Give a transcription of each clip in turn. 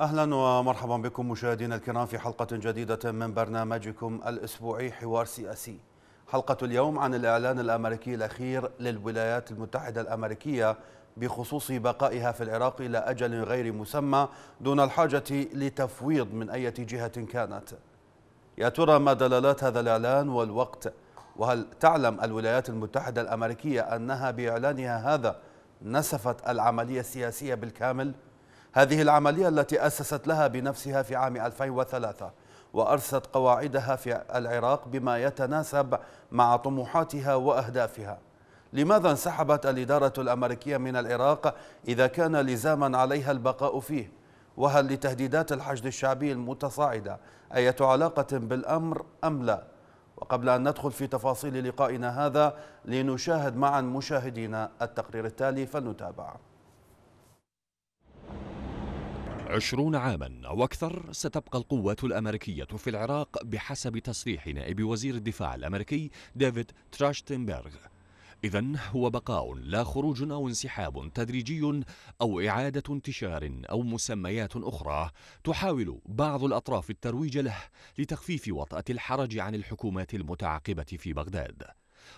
اهلا ومرحبا بكم مشاهدينا الكرام في حلقه جديده من برنامجكم الاسبوعي حوار سياسي. حلقه اليوم عن الاعلان الامريكي الاخير للولايات المتحده الامريكيه بخصوص بقائها في العراق الى اجل غير مسمى دون الحاجه لتفويض من اي جهه كانت. يا ترى ما دلالات هذا الاعلان والوقت؟ وهل تعلم الولايات المتحده الامريكيه انها باعلانها هذا نسفت العمليه السياسيه بالكامل؟ هذه العملية التي أسست لها بنفسها في عام 2003 وأرست قواعدها في العراق بما يتناسب مع طموحاتها وأهدافها لماذا انسحبت الإدارة الأمريكية من العراق إذا كان لزاما عليها البقاء فيه؟ وهل لتهديدات الحشد الشعبي المتصاعدة أية علاقة بالأمر أم لا؟ وقبل أن ندخل في تفاصيل لقائنا هذا لنشاهد معا مشاهدينا التقرير التالي فلنتابع عشرون عاما أو أكثر ستبقى القوات الأمريكية في العراق بحسب تصريح نائب وزير الدفاع الأمريكي ديفيد تراشتنبرغ إذا هو بقاء لا خروج أو انسحاب تدريجي أو إعادة انتشار أو مسميات أخرى تحاول بعض الأطراف الترويج له لتخفيف وطأة الحرج عن الحكومات المتعاقبة في بغداد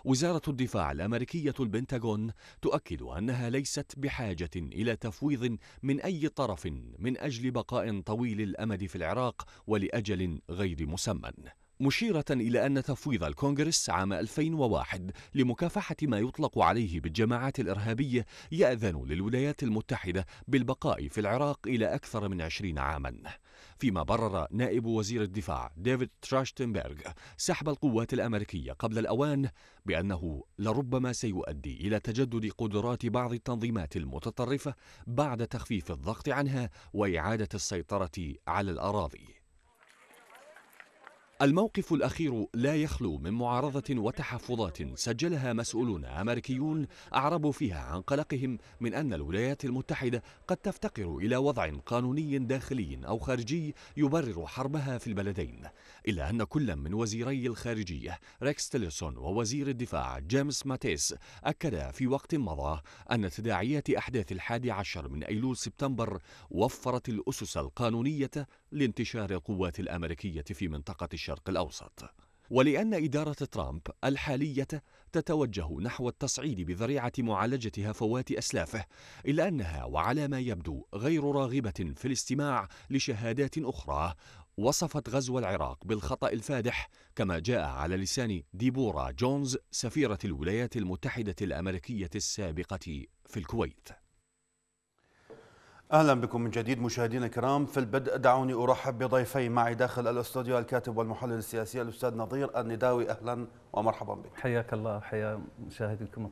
وزارة الدفاع الأمريكية البنتاغون تؤكد أنها ليست بحاجة إلى تفويض من أي طرف من أجل بقاء طويل الأمد في العراق ولأجل غير مسمى مشيرة إلى أن تفويض الكونغرس عام 2001 لمكافحة ما يطلق عليه بالجماعات الإرهابية يأذن للولايات المتحدة بالبقاء في العراق إلى أكثر من 20 عاماً فيما برر نائب وزير الدفاع ديفيد تراشتنبرغ سحب القوات الأمريكية قبل الأوان بأنه لربما سيؤدي إلى تجدد قدرات بعض التنظيمات المتطرفة بعد تخفيف الضغط عنها وإعادة السيطرة على الأراضي الموقف الأخير لا يخلو من معارضة وتحفظات سجلها مسؤولون أمريكيون أعربوا فيها عن قلقهم من أن الولايات المتحدة قد تفتقر إلى وضع قانوني داخلي أو خارجي يبرر حربها في البلدين إلا أن كل من وزيري الخارجية ريكس تيلرسون ووزير الدفاع جيمس ماتيس أكدا في وقت مضى أن تداعيات أحداث الحادي عشر من أيلول سبتمبر وفرت الأسس القانونية لانتشار القوات الأمريكية في منطقة الشرق الأوسط ولأن إدارة ترامب الحالية تتوجه نحو التصعيد بذريعة معالجة هفوات أسلافه إلا أنها وعلى ما يبدو غير راغبة في الاستماع لشهادات أخرى وصفت غزو العراق بالخطأ الفادح كما جاء على لسان ديبورا جونز سفيرة الولايات المتحدة الأمريكية السابقة في الكويت اهلا بكم من جديد مشاهدينا الكرام في البدء دعوني ارحب بضيفي معي داخل الاستوديو الكاتب والمحلل السياسي الاستاذ نظير النداوي اهلا ومرحبا بك حياك الله حيا مشاهديكم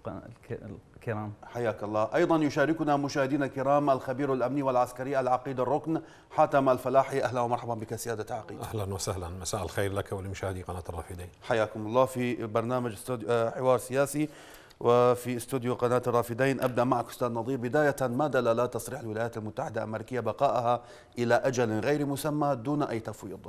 الكرام حياك الله ايضا يشاركنا مشاهدينا الكرام الخبير الامني والعسكري العقيد الركن حاتم الفلاحي اهلا ومرحبا بك سياده عقيد اهلا وسهلا مساء الخير لك ولمشاهدي قناه الرافدين حياكم الله في برنامج آه، حوار سياسي وفي استوديو قناة الرافدين أبدأ معك أستاذ نظير بداية ما دلالات تصريح الولايات المتحدة الأمريكية بقائها إلى أجل غير مسمى دون أي تفويض؟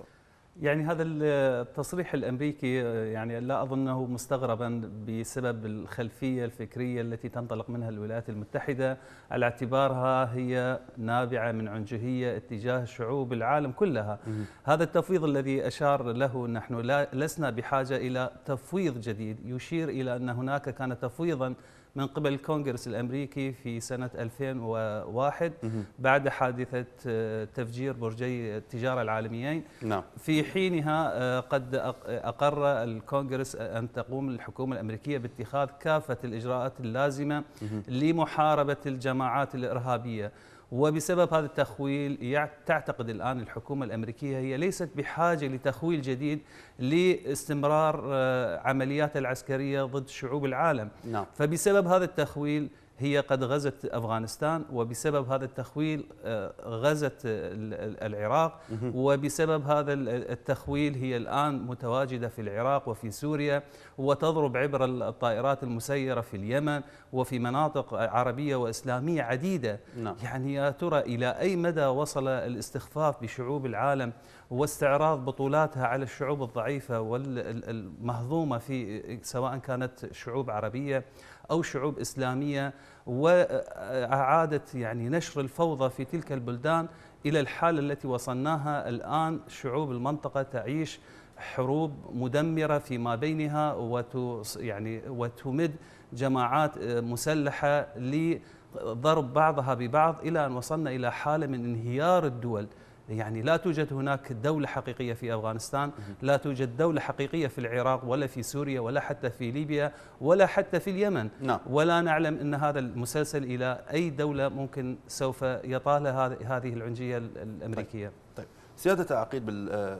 يعني هذا التصريح الامريكي يعني لا اظنه مستغربا بسبب الخلفيه الفكريه التي تنطلق منها الولايات المتحده على اعتبارها هي نابعه من عنجهيه اتجاه شعوب العالم كلها. هذا التفويض الذي اشار له نحن لا لسنا بحاجه الى تفويض جديد يشير الى ان هناك كان تفويضا من قبل الكونغرس الامريكي في سنه 2001 بعد حادثه آه، تفجير برجي التجاره العالميين نعم. في حينها آه، قد اقر الكونغرس آه، ان تقوم الحكومه الامريكيه باتخاذ كافه الاجراءات اللازمه لمحاربه الجماعات الارهابيه وبسبب هذا التخويل تعتقد الآن الحكومة الأمريكية هي ليست بحاجة لتخويل جديد لاستمرار آه، عملياتها العسكرية ضد شعوب العالم نعم. فبسبب هذا التخويل هي قد غزت افغانستان وبسبب هذا التخويل آه، غزت العراق وبسبب هذا التخويل هي الان متواجده في العراق وفي سوريا وتضرب عبر الطائرات المسيره في اليمن وفي مناطق عربيه واسلاميه عديده نعم. يعني يا ترى الى اي مدى وصل الاستخفاف بشعوب العالم واستعراض بطولاتها على الشعوب الضعيفه والمهضومه في سواء كانت شعوب عربيه أو شعوب إسلامية وإعادة يعني نشر الفوضى في تلك البلدان إلى الحالة التي وصلناها الآن شعوب المنطقة تعيش حروب مدمرة فيما بينها وتو يعني وتمد جماعات آه، مسلحة لضرب بعضها ببعض إلى أن وصلنا إلى حالة من انهيار الدول يعني لا توجد هناك دولة حقيقية في أفغانستان لا توجد دولة حقيقية في العراق ولا في سوريا ولا حتى في ليبيا ولا حتى في اليمن نعم. ولا نعلم أن هذا المسلسل إلى أي دولة ممكن سوف يطالها هذه العنجية الأمريكية طيب, طيب. سيادة عقيد بال آه،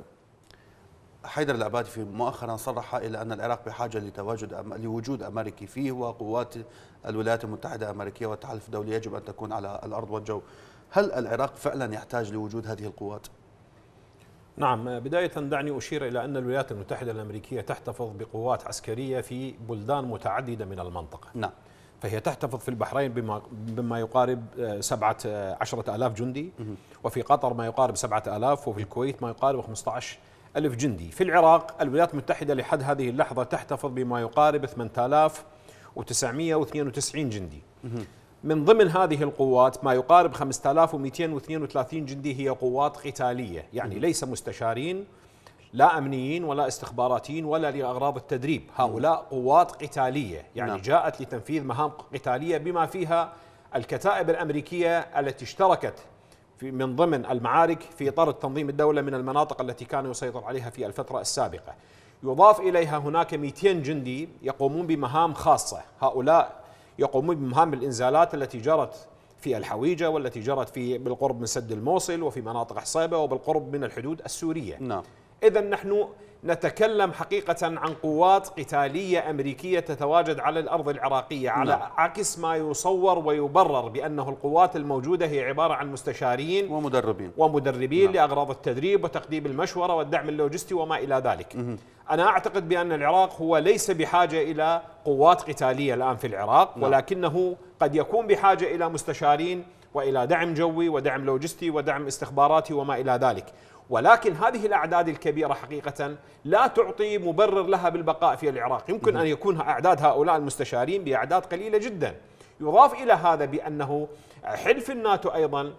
حيدر العبادي في مؤخرا صرح الى ان العراق بحاجه لتواجد أم... لوجود امريكي فيه وقوات الولايات المتحده الامريكيه والتحالف الدولي يجب ان تكون على الارض والجو هل العراق فعلا يحتاج لوجود هذه القوات؟ نعم بداية دعني أشير إلى أن الولايات المتحدة الأمريكية تحتفظ بقوات عسكرية في بلدان متعددة من المنطقة نعم فهي تحتفظ في البحرين بما, بما يقارب آه، سبعة آه، عشرة ألاف جندي وفي قطر ما يقارب سبعة ألاف وفي الكويت ما يقارب 15 ألف جندي في العراق الولايات المتحدة لحد هذه اللحظة تحتفظ بما يقارب 8992 جندي من ضمن هذه القوات ما يقارب 5232 جندي هي قوات قتالية يعني ليس مستشارين لا أمنيين ولا استخباراتيين ولا لأغراض التدريب هؤلاء قوات قتالية يعني نعم. جاءت لتنفيذ مهام قتالية بما فيها الكتائب الأمريكية التي اشتركت في من ضمن المعارك في طرد تنظيم الدولة من المناطق التي كان يسيطر عليها في الفترة السابقة يضاف إليها هناك 200 جندي يقومون بمهام خاصة هؤلاء يقومون بمهام الإنزالات التي جرت في الحويجة والتي جرت في بالقرب من سد الموصل وفي مناطق حصيبة وبالقرب من الحدود السورية نعم إذا نحن نتكلم حقيقة عن قوات قتالية أمريكية تتواجد على الأرض العراقية على نعم. عكس ما يصور ويبرر بأنه القوات الموجودة هي عبارة عن مستشارين ومدربين ومدربين نعم. لأغراض التدريب وتقديم المشورة والدعم اللوجستي وما إلى ذلك مه. أنا أعتقد بأن العراق هو ليس بحاجة إلى قوات قتالية الآن في العراق نعم. ولكنه قد يكون بحاجة إلى مستشارين وإلى دعم جوي ودعم لوجستي ودعم استخباراتي وما إلى ذلك ولكن هذه الأعداد الكبيرة حقيقة لا تعطي مبرر لها بالبقاء في العراق يمكن أن يكون أعداد هؤلاء المستشارين بأعداد قليلة جدا يضاف إلى هذا بأنه حلف الناتو أيضا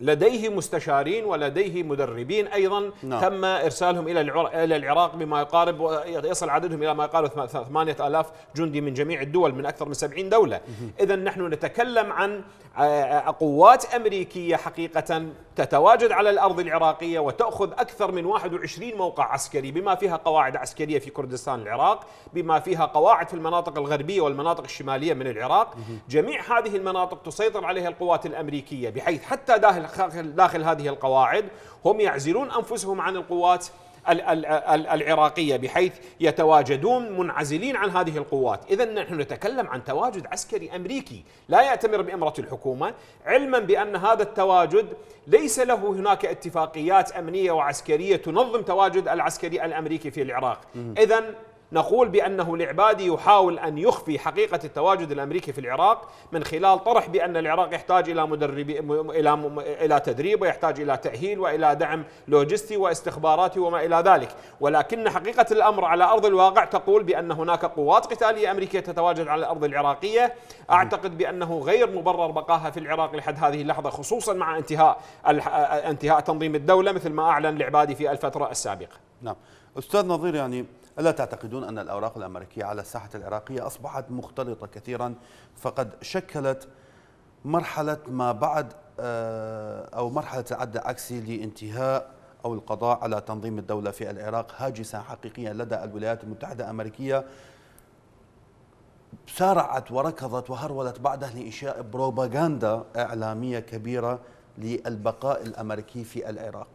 لديه مستشارين ولديه مدربين ايضا نعم. تم ارسالهم الى الى العراق بما يقارب يصل عددهم الى ما يقارب 8000 جندي من جميع الدول من اكثر من 70 دوله اذا نحن نتكلم عن آه، آه، قوات أمريكية حقيقة تتواجد على الأرض العراقية وتأخذ أكثر من 21 موقع عسكري بما فيها قواعد عسكرية في كردستان العراق بما فيها قواعد في المناطق الغربية والمناطق الشمالية من العراق جميع هذه المناطق تسيطر عليها القوات الأمريكية بحيث حتى داخل, داخل هذه القواعد هم يعزلون أنفسهم عن القوات العراقية بحيث يتواجدون منعزلين عن هذه القوات إذا نحن نتكلم عن تواجد عسكري أمريكي لا يأتمر بأمرة الحكومة علما بأن هذا التواجد ليس له هناك اتفاقيات أمنية وعسكرية تنظم تواجد العسكري الأمريكي في العراق إذا نقول بأنه لعبادي يحاول أن يخفي حقيقة التواجد الأمريكي في العراق من خلال طرح بأن العراق يحتاج إلى مدرب إلى إلى تدريب ويحتاج إلى تأهيل وإلى دعم لوجستي واستخباراتي وما إلى ذلك ولكن حقيقة الأمر على أرض الواقع تقول بأن هناك قوات قتالية أمريكية تتواجد على الأرض العراقية أعتقد بأنه غير مبرر بقاها في العراق لحد هذه اللحظة خصوصا مع انتهاء انتهاء تنظيم الدولة مثل ما أعلن العبادي في الفترة السابقة نعم أستاذ نظير يعني ألا تعتقدون أن الأوراق الأمريكية على الساحة العراقية أصبحت مختلطة كثيرا فقد شكلت مرحلة ما بعد آه، أو مرحلة عد عكسي لانتهاء أو القضاء على تنظيم الدولة في العراق هاجسة حقيقية لدى الولايات المتحدة الأمريكية سارعت وركضت وهرولت بعدها لإنشاء بروباغندا إعلامية كبيرة للبقاء الأمريكي في العراق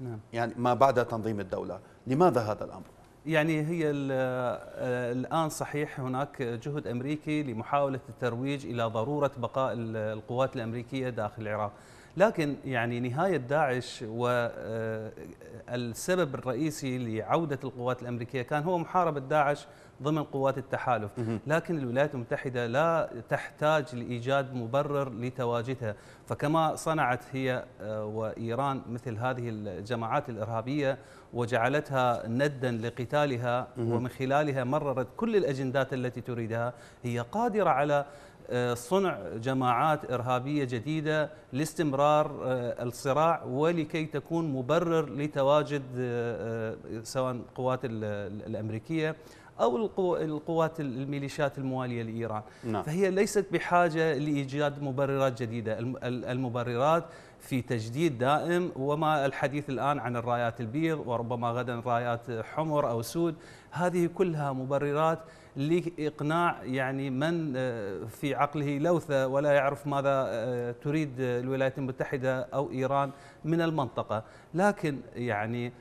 نعم. يعني ما بعد تنظيم الدولة لماذا هذا الأمر؟ يعني هي آه، الآن صحيح هناك جهد أمريكي لمحاولة الترويج إلى ضرورة بقاء القوات الأمريكية داخل العراق لكن يعني نهاية داعش والسبب آه، الرئيسي لعودة القوات الأمريكية كان هو محاربة داعش ضمن قوات التحالف لكن الولايات المتحدة لا تحتاج لإيجاد مبرر لتواجدها فكما صنعت هي آه، وإيران مثل هذه الجماعات الإرهابية وجعلتها ندا لقتالها ومن خلالها مررت كل الأجندات التي تريدها هي قادرة على آه، صنع جماعات إرهابية جديدة لاستمرار آه، الصراع ولكي تكون مبرر لتواجد آه، سواء القوات الأمريكية أو القوات الميليشيات الموالية لإيران نعم. فهي ليست بحاجة لإيجاد مبررات جديدة المبررات في تجديد دائم وما الحديث الآن عن الرايات البيض وربما غدا رايات حمر أو سود هذه كلها مبررات لاقناع يعني من آه، في عقله لوثه ولا يعرف ماذا آه، تريد الولايات المتحده او ايران من المنطقه لكن يعني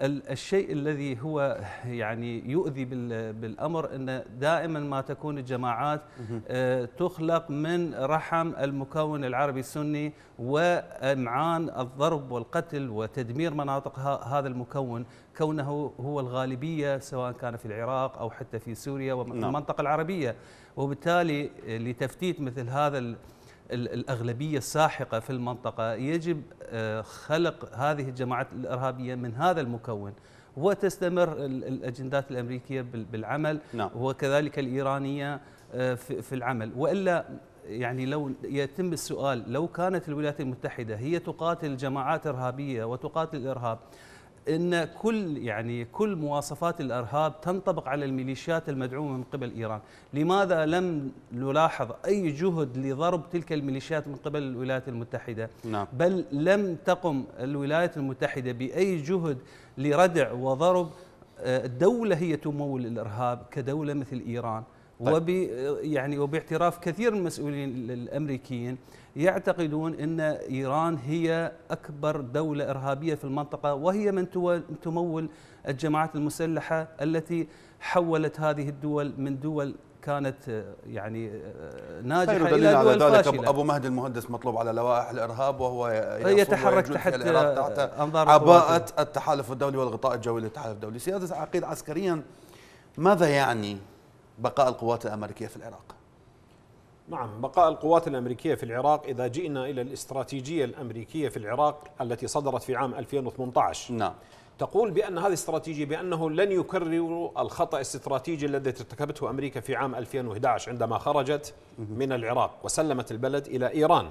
الشيء الذي هو يعني يؤذي بالامر ان دائما ما تكون الجماعات آه، تخلق من رحم المكون العربي السني وامعان الضرب والقتل وتدمير مناطق هذا المكون كونه هو الغالبيه سواء كان في العراق او حتى في سوريا والمنطقه نعم. العربيه وبالتالي لتفتيت مثل هذا الأغلبية الساحقة في المنطقة يجب آه، خلق هذه الجماعات الإرهابية من هذا المكون وتستمر الأجندات الأمريكية بالعمل نعم. وكذلك الإيرانية آه، في العمل وإلا يعني لو يتم السؤال لو كانت الولايات المتحدة هي تقاتل جماعات إرهابية وتقاتل الإرهاب ان كل يعني كل مواصفات الارهاب تنطبق على الميليشيات المدعومه من قبل ايران، لماذا لم نلاحظ اي جهد لضرب تلك الميليشيات من قبل الولايات المتحده؟ نعم. بل لم تقم الولايات المتحده باي جهد لردع وضرب الدوله آه، هي تمول الارهاب كدوله مثل ايران، طيب. وب يعني وباعتراف كثير من المسؤولين الامريكيين يعتقدون ان ايران هي اكبر دوله ارهابيه في المنطقه وهي من تمول الجماعات المسلحه التي حولت هذه الدول من دول كانت يعني ناجحه خير دليل على ذلك فاشلة. ابو مهدي المهندس مطلوب على لوائح الارهاب وهو يتحرك تحت انظار عباءه التحالف الدولي والغطاء الجوي للتحالف الدولي سياده عقيد عسكريا ماذا يعني بقاء القوات الامريكيه في العراق؟ نعم بقاء القوات الامريكيه في العراق اذا جئنا الى الاستراتيجيه الامريكيه في العراق التي صدرت في عام 2018 نعم تقول بأن هذه الاستراتيجية بأنه لن يكرروا الخطأ الاستراتيجي الذي ارتكبته أمريكا في عام 2011 عندما خرجت من العراق وسلمت البلد إلى إيران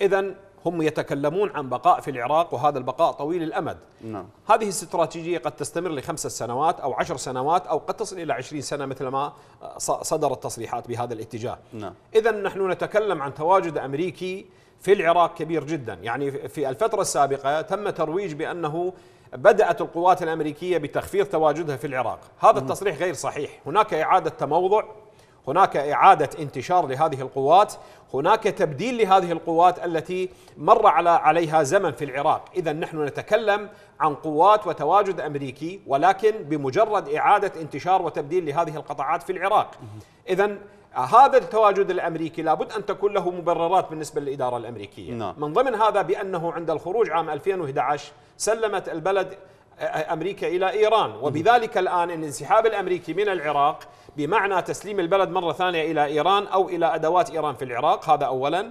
إذا هم يتكلمون عن بقاء في العراق وهذا البقاء طويل الأمد نعم. هذه الاستراتيجية قد تستمر لخمسة سنوات أو عشر سنوات أو قد تصل إلى عشرين سنة مثل ما آه، صدر التصريحات بهذا الاتجاه نعم. إذا نحن نتكلم عن تواجد أمريكي في العراق كبير جدا يعني في الفترة السابقة تم ترويج بأنه بدأت القوات الأمريكية بتخفيض تواجدها في العراق هذا نعم. التصريح غير صحيح هناك إعادة تموضع هناك إعادة انتشار لهذه القوات هناك تبديل لهذه القوات التي مر على عليها زمن في العراق إذا نحن نتكلم عن قوات وتواجد أمريكي ولكن بمجرد إعادة انتشار وتبديل لهذه القطاعات في العراق إذا هذا التواجد الامريكي لابد ان تكون له مبررات بالنسبه للاداره الامريكيه نعم. من ضمن هذا بانه عند الخروج عام 2011 سلمت البلد امريكا الى ايران وبذلك الان الانسحاب الامريكي من العراق بمعنى تسليم البلد مرة ثانية إلى إيران أو إلى أدوات إيران في العراق هذا أولا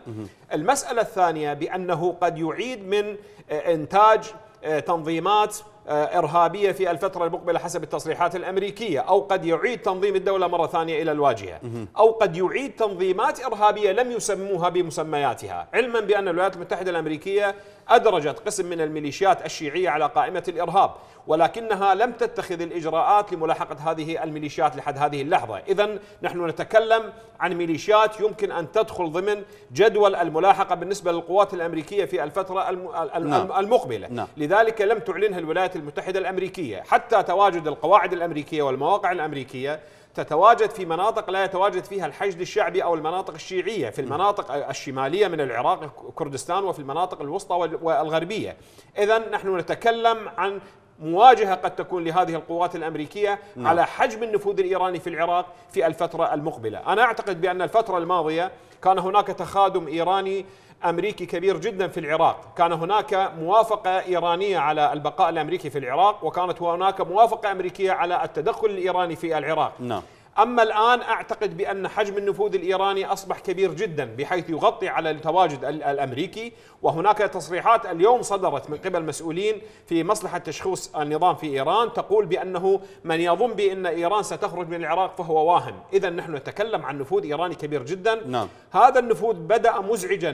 المسألة الثانية بأنه قد يعيد من إنتاج آه، تنظيمات آه، إرهابية في الفترة المقبلة حسب التصريحات الأمريكية أو قد يعيد تنظيم الدولة مرة ثانية إلى الواجهة أو قد يعيد تنظيمات إرهابية لم يسموها بمسمياتها علما بأن الولايات المتحدة الأمريكية أدرجت قسم من الميليشيات الشيعية على قائمة الإرهاب ولكنها لم تتخذ الإجراءات لملاحقة هذه الميليشيات لحد هذه اللحظة إذا نحن نتكلم عن ميليشيات يمكن أن تدخل ضمن جدول الملاحقة بالنسبة للقوات الأمريكية في الفترة نعم. المقبلة نعم. لذلك لم تعلنها الولايات المتحدة الأمريكية حتى تواجد القواعد الأمريكية والمواقع الأمريكية تتواجد في مناطق لا يتواجد فيها الحشد الشعبي أو المناطق الشيعية في المناطق الشمالية من العراق كردستان وفي المناطق الوسطى والغربية إذا نحن نتكلم عن مواجهة قد تكون لهذه القوات الأمريكية نعم. على حجم النفوذ الإيراني في العراق في الفترة المقبلة أنا أعتقد بأن الفترة الماضية كان هناك تخادم إيراني امريكي كبير جدا في العراق، كان هناك موافقه ايرانيه على البقاء الامريكي في العراق وكانت هناك موافقه امريكيه على التدخل الايراني في العراق. نعم. أما الآن أعتقد بأن حجم النفوذ الإيراني أصبح كبير جدا بحيث يغطي على التواجد الأمريكي وهناك تصريحات اليوم صدرت من قبل مسؤولين في مصلحة تشخيص النظام في إيران تقول بأنه من يظن بأن إيران ستخرج من العراق فهو واهم إذا نحن نتكلم عن نفوذ إيراني كبير جدا نعم. هذا النفوذ بدأ مزعجا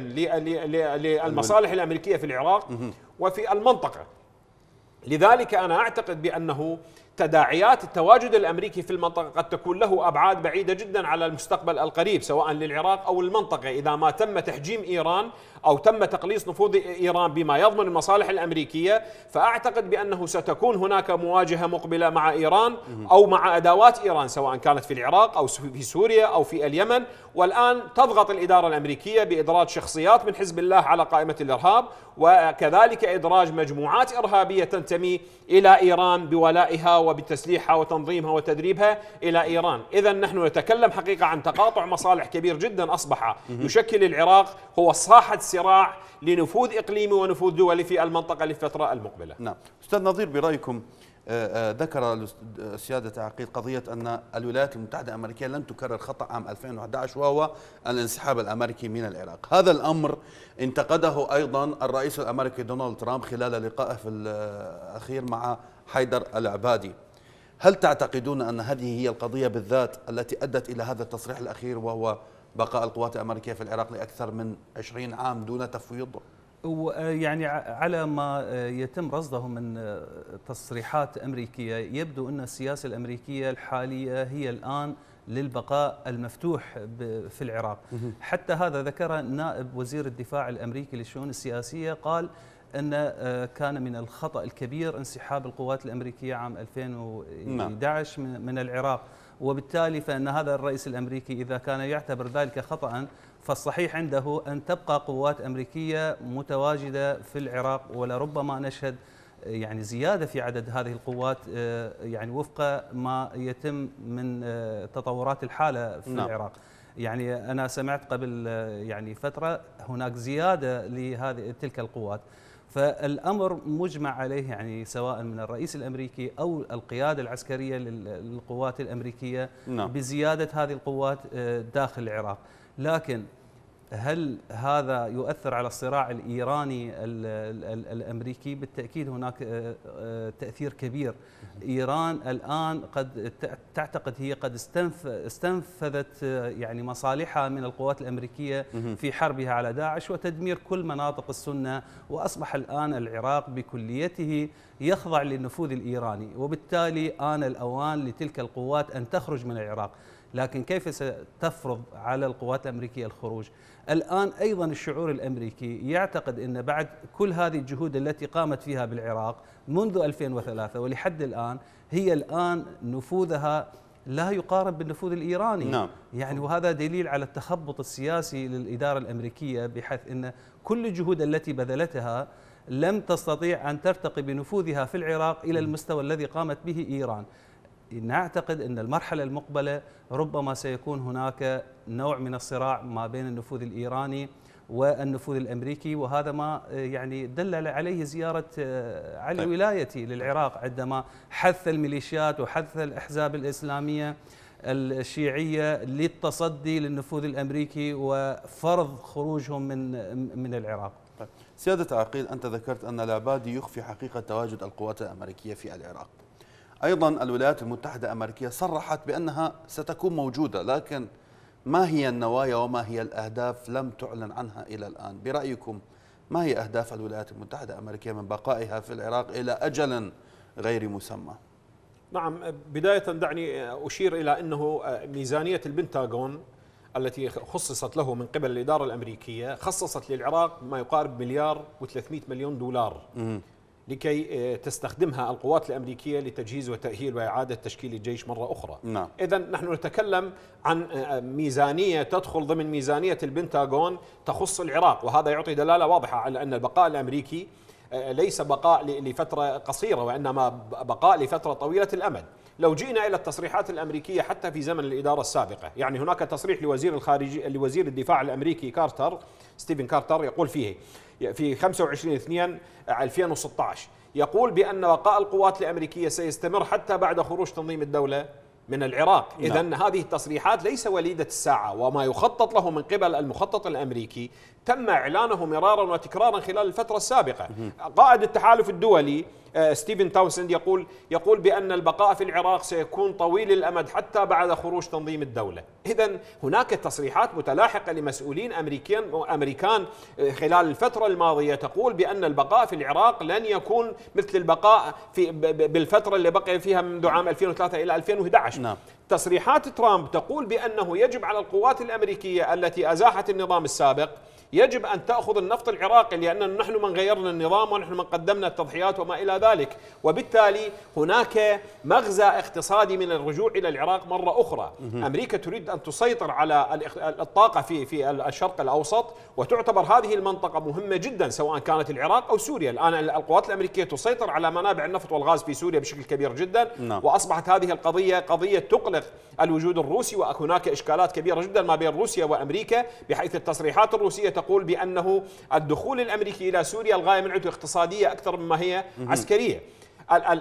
للمصالح الأمريكية في العراق وفي المنطقة لذلك أنا أعتقد بأنه تداعيات التواجد الامريكي في المنطقه قد تكون له ابعاد بعيده جدا على المستقبل القريب سواء للعراق او المنطقه اذا ما تم تحجيم ايران او تم تقليص نفوذ ايران بما يضمن المصالح الامريكيه فاعتقد بانه ستكون هناك مواجهه مقبله مع ايران او مع ادوات ايران سواء كانت في العراق او في سوريا او في اليمن والان تضغط الاداره الامريكيه بادراج شخصيات من حزب الله على قائمه الارهاب وكذلك ادراج مجموعات ارهابيه تنتمي الى ايران بولائها وبتسليحها وتنظيمها وتدريبها إلى إيران إذا نحن نتكلم حقيقة عن تقاطع مصالح كبير جدا أصبح يشكل العراق هو صاحة صراع لنفوذ إقليمي ونفوذ دولي في المنطقة للفترة المقبلة نعم أستاذ نظير برأيكم آه، آه، ذكر سيادة عقيد قضية أن الولايات المتحدة الأمريكية لن تكرر خطأ عام 2011 وهو الانسحاب الأمريكي من العراق هذا الأمر انتقده أيضا الرئيس الأمريكي دونالد ترامب خلال لقائه في الأخير مع حيدر العبادي هل تعتقدون أن هذه هي القضية بالذات التي أدت إلى هذا التصريح الأخير وهو بقاء القوات الأمريكية في العراق لأكثر من 20 عام دون تفويض؟ آه، يعني على ما آه، يتم رصده من آه، تصريحات أمريكية يبدو أن السياسة الأمريكية الحالية هي الآن للبقاء المفتوح في العراق حتى هذا ذكر نائب وزير الدفاع الأمريكي للشؤون السياسية قال أن آه، كان من الخطأ الكبير انسحاب القوات الأمريكية عام 2011 نعم. من العراق وبالتالي فإن هذا الرئيس الأمريكي إذا كان يعتبر ذلك خطأ فالصحيح عنده أن تبقى قوات أمريكية متواجدة في العراق ولربما نشهد آه، يعني زياده في عدد هذه القوات آه، يعني وفق ما يتم من تطورات الحاله في نعم. العراق يعني انا سمعت قبل يعني فتره هناك زياده لهذه تلك القوات فالامر مجمع عليه يعني سواء من الرئيس الامريكي او القياده العسكريه للقوات الامريكيه نعم. بزياده هذه القوات آه، داخل العراق لكن هل هذا يؤثر على الصراع الايراني الامريكي؟ بالتاكيد هناك آه، آه، تاثير كبير. ايران الان قد تعتقد هي قد استنفذت آه، يعني مصالحها من القوات الامريكيه في حربها على داعش وتدمير كل مناطق السنه واصبح الان العراق بكليته يخضع للنفوذ الايراني وبالتالي ان الاوان لتلك القوات ان تخرج من العراق. لكن كيف ستفرض على القوات الامريكيه الخروج؟ الان ايضا الشعور الامريكي يعتقد ان بعد كل هذه الجهود التي قامت فيها بالعراق منذ 2003 ولحد الان هي الان نفوذها لا يقارب بالنفوذ الايراني نعم. يعني وهذا دليل على التخبط السياسي للاداره الامريكيه بحيث ان كل الجهود التي بذلتها لم تستطيع ان ترتقي بنفوذها في العراق الى المستوى الذي قامت به ايران نعتقد أن المرحلة المقبلة ربما سيكون هناك نوع من الصراع ما بين النفوذ الإيراني والنفوذ الامريكي وهذا ما آه، يعني دلل عليه زياره آه، علي طيب. ولايتي للعراق عندما حث الميليشيات وحث الاحزاب الاسلاميه الشيعيه للتصدي للنفوذ الامريكي وفرض خروجهم من من العراق. طيب. سياده عقيل انت ذكرت ان العبادي يخفي حقيقه تواجد القوات الامريكيه في العراق. أيضا الولايات المتحدة الأمريكية صرحت بأنها ستكون موجودة لكن ما هي النوايا وما هي الأهداف لم تعلن عنها إلى الآن برأيكم ما هي أهداف الولايات المتحدة الأمريكية من بقائها في العراق إلى أجل غير مسمى نعم بداية دعني أشير إلى أنه ميزانية البنتاغون التي خصصت له من قبل الإدارة الأمريكية خصصت للعراق ما يقارب مليار و300 مليون دولار م. لكي آه، تستخدمها القوات الأمريكية لتجهيز وتأهيل وإعادة تشكيل الجيش مرة أخرى نعم. إذا نحن نتكلم عن آه، ميزانية تدخل ضمن ميزانية البنتاغون تخص العراق وهذا يعطي دلالة واضحة على أن البقاء الأمريكي آه، ليس بقاء لفترة قصيرة وإنما بقاء لفترة طويلة الأمد لو جئنا إلى التصريحات الأمريكية حتى في زمن الإدارة السابقة يعني هناك تصريح لوزير, الخارجي لوزير الدفاع الأمريكي كارتر ستيفن كارتر يقول فيه في 25 2 2016 يقول بأن بقاء القوات الأمريكية سيستمر حتى بعد خروج تنظيم الدولة من العراق نعم. إذا هذه التصريحات ليس وليدة الساعة وما يخطط له من قبل المخطط الأمريكي تم اعلانه مرارا وتكرارا خلال الفتره السابقه قائد التحالف الدولي آه، ستيفن تاوسند يقول يقول بان البقاء في العراق سيكون طويل الامد حتى بعد خروج تنظيم الدوله اذا هناك تصريحات متلاحقه لمسؤولين امريكيين امريكان آه، خلال الفتره الماضيه تقول بان البقاء في العراق لن يكون مثل البقاء في بالفتره اللي بقي فيها منذ عام 2003 الى 2011 نعم. تصريحات ترامب تقول بانه يجب على القوات الامريكيه التي ازاحت النظام السابق يجب أن تأخذ النفط العراقي لان نحن من غيرنا النظام ونحن من قدمنا التضحيات وما إلى ذلك وبالتالي هناك مغزى اقتصادي من الرجوع إلى العراق مرة أخرى أمريكا تريد أن تسيطر على الطاقة في في الشرق الأوسط وتعتبر هذه المنطقة مهمة جدا سواء كانت العراق أو سوريا الآن القوات الأمريكية تسيطر على منابع النفط والغاز في سوريا بشكل كبير جدا نعم. وأصبحت هذه القضية قضية تقلق الوجود الروسي وهناك إشكالات كبيرة جدا ما بين روسيا وأمريكا بحيث التصريحات الروسية تقول بأنه الدخول الأمريكي إلى سوريا الغاية منعته اقتصادية أكثر مما هي عسكرية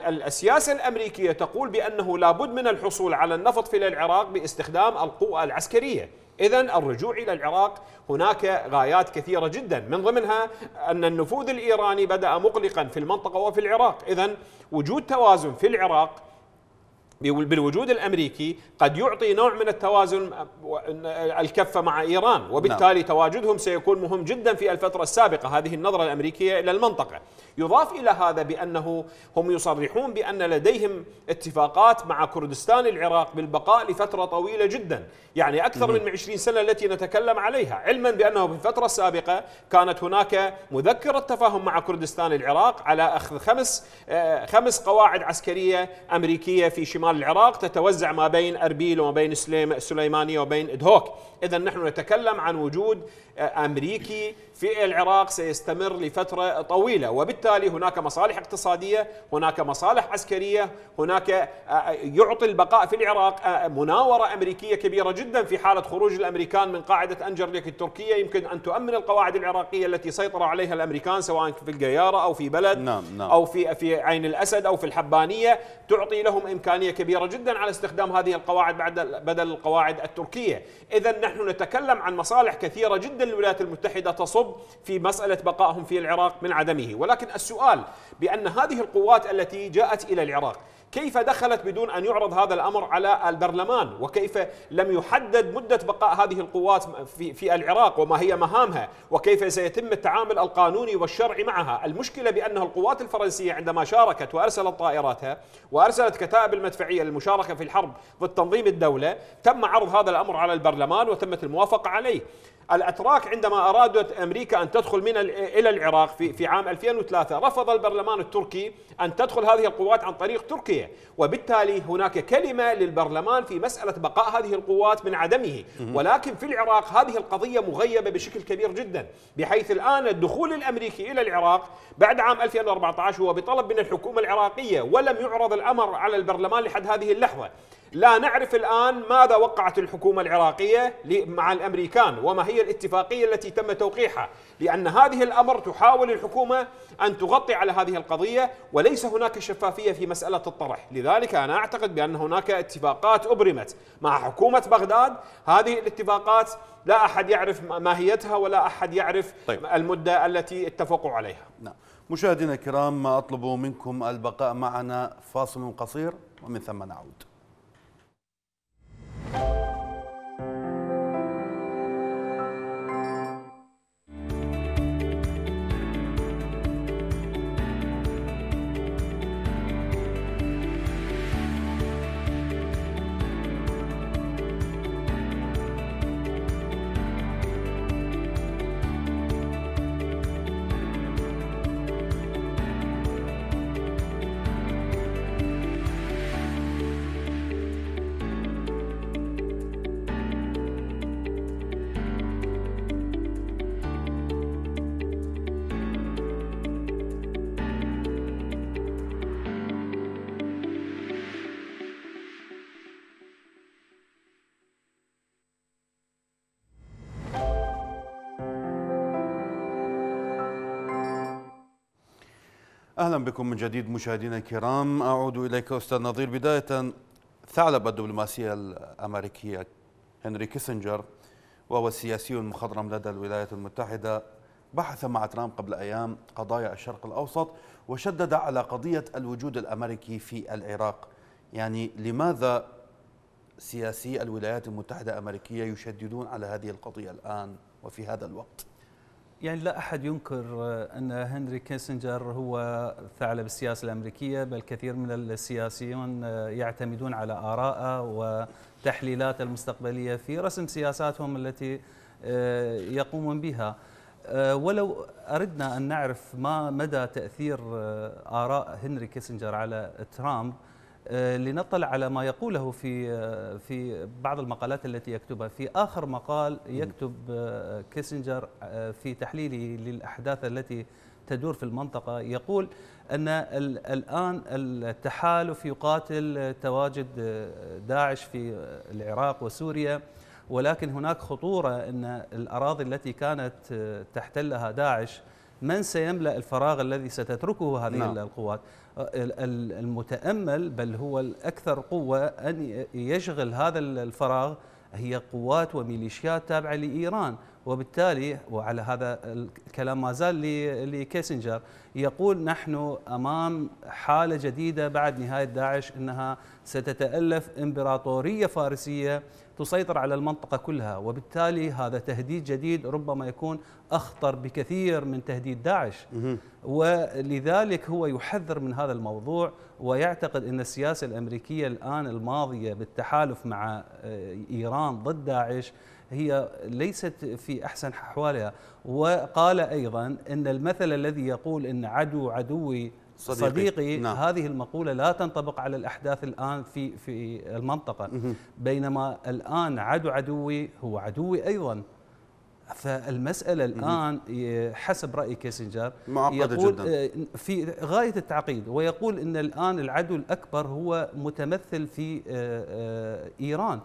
السياسة الأمريكية تقول بأنه لابد من الحصول على النفط في العراق باستخدام القوة العسكرية إذا الرجوع إلى العراق هناك غايات كثيرة جدا من ضمنها أن النفوذ الإيراني بدأ مقلقا في المنطقة وفي العراق إذا وجود توازن في العراق بالوجود الامريكي قد يعطي نوع من التوازن الكفه مع ايران وبالتالي نعم. تواجدهم سيكون مهم جدا في الفتره السابقه هذه النظره الامريكيه الى المنطقه يضاف الى هذا بانه هم يصرحون بان لديهم اتفاقات مع كردستان العراق بالبقاء لفتره طويله جدا يعني اكثر من 20 سنه التي نتكلم عليها علما بانه في الفتره السابقه كانت هناك مذكره تفاهم مع كردستان العراق على اخذ خمس آه، خمس قواعد عسكريه امريكيه في شمال شمال العراق تتوزع ما بين أربيل وما بين سليمانية وبين إدهوك إذا نحن نتكلم عن وجود آه، أمريكي في العراق سيستمر لفترة طويلة وبالتالي هناك مصالح اقتصادية هناك مصالح عسكرية هناك آه، آه، يعطي البقاء في العراق آه، مناورة أمريكية كبيرة جدا في حالة خروج الأمريكان من قاعدة أنجرليك التركية يمكن أن تؤمن القواعد العراقية التي سيطر عليها الأمريكان سواء في القيارة أو في بلد نعم نعم. أو في في عين الأسد أو في الحبانية تعطي لهم إمكانية كبيرة جدا على استخدام هذه القواعد بعد بدل القواعد التركية إذا نحن نتكلم عن مصالح كثيرة جدا للولايات المتحدة تصب في مسألة بقائهم في العراق من عدمه ولكن السؤال بأن هذه القوات التي جاءت إلى العراق كيف دخلت بدون أن يعرض هذا الأمر على البرلمان وكيف لم يحدد مدة بقاء هذه القوات في, في العراق وما هي مهامها وكيف سيتم التعامل القانوني والشرعي معها المشكلة بأنها القوات الفرنسية عندما شاركت وأرسلت طائراتها وأرسلت كتائب المدفعية للمشاركة في الحرب ضد تنظيم الدولة تم عرض هذا الأمر على البرلمان وتمت الموافقة عليه الأتراك عندما أرادت أمريكا أن تدخل من إلى العراق في في عام 2003 رفض البرلمان التركي أن تدخل هذه القوات عن طريق تركيا وبالتالي هناك كلمة للبرلمان في مسألة بقاء هذه القوات من عدمه ولكن في العراق هذه القضية مغيبة بشكل كبير جدا بحيث الآن الدخول الأمريكي إلى العراق بعد عام 2014 هو بطلب من الحكومة العراقية ولم يعرض الأمر على البرلمان لحد هذه اللحظة لا نعرف الآن ماذا وقعت الحكومة العراقية مع الأمريكان وما هي الاتفاقية التي تم توقيعها لأن هذه الأمر تحاول الحكومة أن تغطي على هذه القضية وليس هناك شفافية في مسألة الطرح لذلك أنا أعتقد بأن هناك اتفاقات أبرمت مع حكومة بغداد هذه الاتفاقات لا أحد يعرف ماهيتها ولا أحد يعرف طيب. المدة التي اتفقوا عليها نعم. مشاهدينا الكرام ما أطلب منكم البقاء معنا فاصل قصير ومن ثم نعود you أهلا بكم من جديد مشاهدينا الكرام أعود إليك أستاذ نظير بداية ثعلب الدبلوماسية الأمريكية هنري كيسنجر وهو سياسي مخضرم لدى الولايات المتحدة بحث مع ترامب قبل أيام قضايا الشرق الأوسط وشدد على قضية الوجود الأمريكي في العراق يعني لماذا سياسي الولايات المتحدة الأمريكية يشددون على هذه القضية الآن وفي هذا الوقت يعني لا أحد ينكر آه، أن هنري كيسنجر هو ثعلب السياسة الأمريكية بل كثير من السياسيون آه، يعتمدون على آراءه وتحليلاته المستقبلية في رسم سياساتهم التي آه، يقومون بها ولو أردنا أن نعرف ما مدى تأثير آراء هنري كيسنجر على ترامب آه، لنطلع على ما يقوله في آه، في بعض المقالات التي يكتبها في اخر مقال يكتب آه، كيسنجر في تحليله للاحداث التي تدور في المنطقه يقول ان الان التحالف يقاتل تواجد داعش في العراق وسوريا ولكن هناك خطوره ان الاراضي التي كانت تحتلها داعش من سيملأ الفراغ الذي ستتركه هذه نعم. القوات المتأمل بل هو الأكثر قوة أن يشغل هذا الفراغ هي قوات وميليشيات تابعة لإيران وبالتالي وعلى هذا الكلام ما زال لكيسنجر يقول نحن امام حاله جديده بعد نهايه داعش انها ستتالف امبراطوريه فارسيه تسيطر على المنطقه كلها وبالتالي هذا تهديد جديد ربما يكون اخطر بكثير من تهديد داعش ولذلك هو يحذر من هذا الموضوع ويعتقد ان السياسه الامريكيه الان الماضيه بالتحالف مع آه، ايران ضد داعش هي ليست في احسن احوالها وقال ايضا ان المثل الذي يقول ان عدو عدوي صديقي, صديقي نعم. هذه المقولة لا تنطبق على الأحداث الآن في في المنطقة بينما الآن عدو عدوي هو عدوي أيضا فالمساله الان حسب راي كيسنجر معقده يقول جدا آه، في غايه التعقيد ويقول ان الان العدو الاكبر هو متمثل في آه، آه، ايران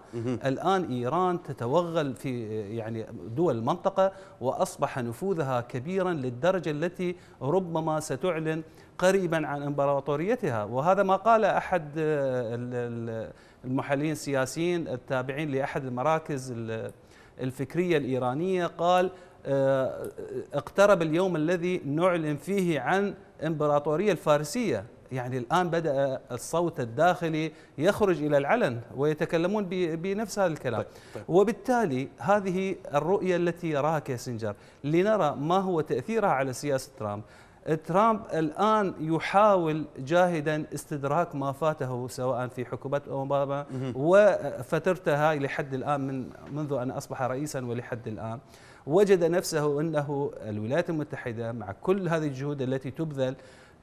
الان ايران تتوغل في يعني دول المنطقه واصبح نفوذها كبيرا للدرجه التي ربما ستعلن قريبا عن امبراطوريتها وهذا ما قال احد المحللين السياسيين التابعين لاحد المراكز الفكرية الإيرانية قال آه، آه، اقترب اليوم الذي نعلن فيه عن إمبراطورية الفارسية يعني الآن بدأ الصوت الداخلي يخرج إلى العلن ويتكلمون بنفس هذا الكلام طيب طيب. وبالتالي هذه الرؤية التي يراها كيسنجر لنرى ما هو تأثيرها على سياسة ترامب ترامب الان يحاول جاهدا استدراك ما فاته سواء في حكومه اوباما وفترته هاي لحد الان من منذ ان اصبح رئيسا ولحد الان وجد نفسه انه الولايات المتحده مع كل هذه الجهود التي تبذل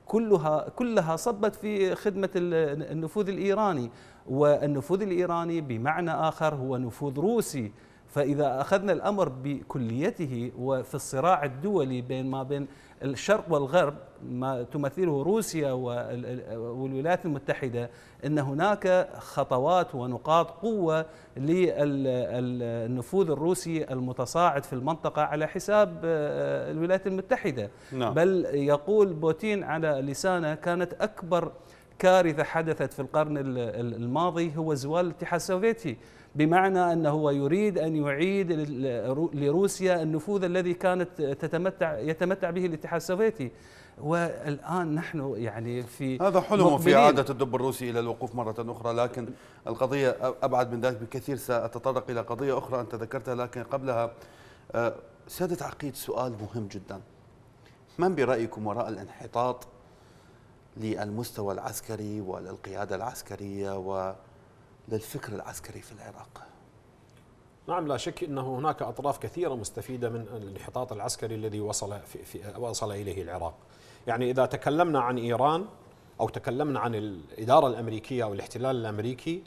كلها كلها صبت في خدمه النفوذ الايراني والنفوذ الايراني بمعنى اخر هو نفوذ روسي فإذا أخذنا الأمر بكليته وفي الصراع الدولي بين ما بين الشرق والغرب ما تمثله روسيا والولايات المتحدة أن هناك خطوات ونقاط قوة للنفوذ الروسي المتصاعد في المنطقة على حساب آه، الولايات المتحدة نعم. بل يقول بوتين على لسانه كانت أكبر كارثة حدثت في القرن الماضي هو زوال الاتحاد السوفيتي بمعنى أنه يريد أن يعيد لروسيا النفوذ الذي كانت تتمتع يتمتع به الاتحاد السوفيتي والان نحن يعني في هذا حلم في اعاده الدب الروسي الى الوقوف مره اخرى لكن القضيه ابعد من ذلك بكثير ساتطرق الى قضيه اخرى انت ذكرتها لكن قبلها سياده عقيد سؤال مهم جدا من برايكم وراء الانحطاط للمستوى العسكري وللقياده العسكريه و للفكر العسكري في العراق نعم لا شك انه هناك اطراف كثيره مستفيده من الانحطاط العسكري الذي وصل في, في وصل اليه العراق. يعني اذا تكلمنا عن ايران او تكلمنا عن الاداره الامريكيه او الاحتلال الامريكي